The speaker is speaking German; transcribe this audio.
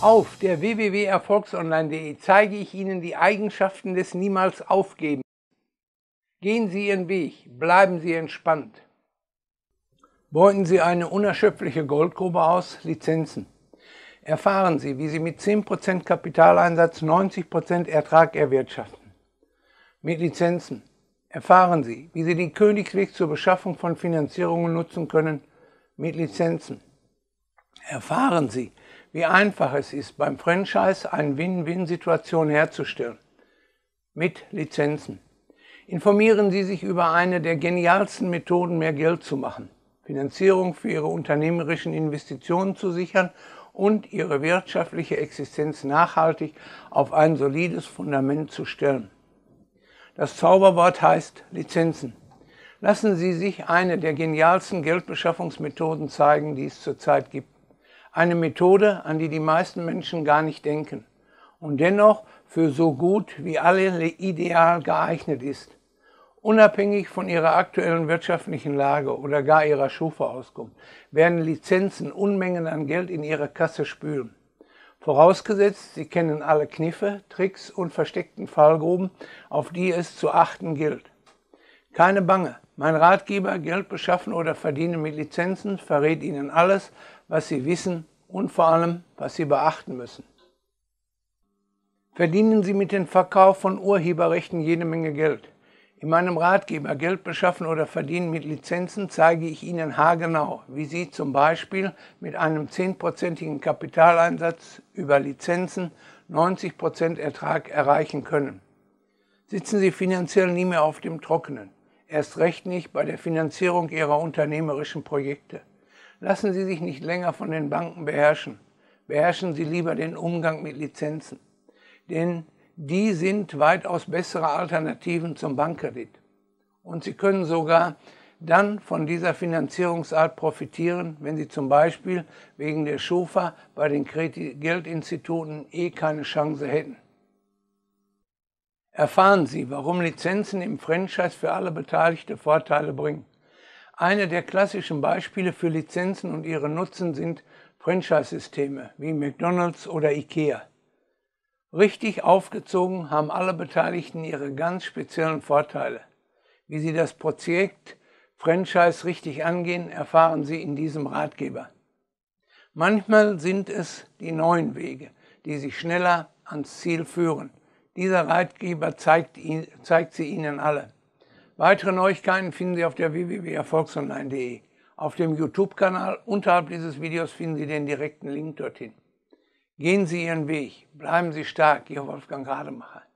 Auf der www.erfolgsonline.de zeige ich Ihnen die Eigenschaften des Niemals Aufgeben. Gehen Sie Ihren Weg, bleiben Sie entspannt. Beuten Sie eine unerschöpfliche Goldgrube aus, Lizenzen. Erfahren Sie, wie Sie mit 10% Kapitaleinsatz 90% Ertrag erwirtschaften. Mit Lizenzen. Erfahren Sie, wie Sie den Königsweg zur Beschaffung von Finanzierungen nutzen können – mit Lizenzen. Erfahren Sie, wie einfach es ist, beim Franchise eine Win-Win-Situation herzustellen. Mit Lizenzen. Informieren Sie sich über eine der genialsten Methoden, mehr Geld zu machen, Finanzierung für Ihre unternehmerischen Investitionen zu sichern und Ihre wirtschaftliche Existenz nachhaltig auf ein solides Fundament zu stellen. Das Zauberwort heißt Lizenzen. Lassen Sie sich eine der genialsten Geldbeschaffungsmethoden zeigen, die es zurzeit gibt. Eine Methode, an die die meisten Menschen gar nicht denken und dennoch für so gut wie alle ideal geeignet ist, unabhängig von ihrer aktuellen wirtschaftlichen Lage oder gar ihrer Schufa-Auskunft, werden Lizenzen Unmengen an Geld in ihre Kasse spülen. Vorausgesetzt, sie kennen alle Kniffe, Tricks und versteckten Fallgruben, auf die es zu achten gilt. Keine Bange, mein Ratgeber, Geld beschaffen oder verdienen mit Lizenzen, verrät Ihnen alles, was Sie wissen und vor allem, was Sie beachten müssen. Verdienen Sie mit dem Verkauf von Urheberrechten jede Menge Geld. In meinem Ratgeber Geld beschaffen oder verdienen mit Lizenzen zeige ich Ihnen haargenau, wie Sie zum Beispiel mit einem 10%igen Kapitaleinsatz über Lizenzen 90% Ertrag erreichen können. Sitzen Sie finanziell nie mehr auf dem Trockenen erst recht nicht bei der Finanzierung Ihrer unternehmerischen Projekte. Lassen Sie sich nicht länger von den Banken beherrschen. Beherrschen Sie lieber den Umgang mit Lizenzen. Denn die sind weitaus bessere Alternativen zum Bankkredit. Und Sie können sogar dann von dieser Finanzierungsart profitieren, wenn Sie zum Beispiel wegen der Schufa bei den Geldinstituten eh keine Chance hätten erfahren Sie, warum Lizenzen im Franchise für alle Beteiligte Vorteile bringen. Eine der klassischen Beispiele für Lizenzen und ihre Nutzen sind Franchise-Systeme wie McDonald's oder IKEA. Richtig aufgezogen haben alle Beteiligten ihre ganz speziellen Vorteile. Wie Sie das Projekt Franchise richtig angehen, erfahren Sie in diesem Ratgeber. Manchmal sind es die neuen Wege, die Sie schneller ans Ziel führen. Dieser Ratgeber zeigt, zeigt sie Ihnen alle. Weitere Neuigkeiten finden Sie auf der www.erfolgsonline.de. Auf dem YouTube-Kanal unterhalb dieses Videos finden Sie den direkten Link dorthin. Gehen Sie Ihren Weg, bleiben Sie stark, Ihr Wolfgang Rademacher.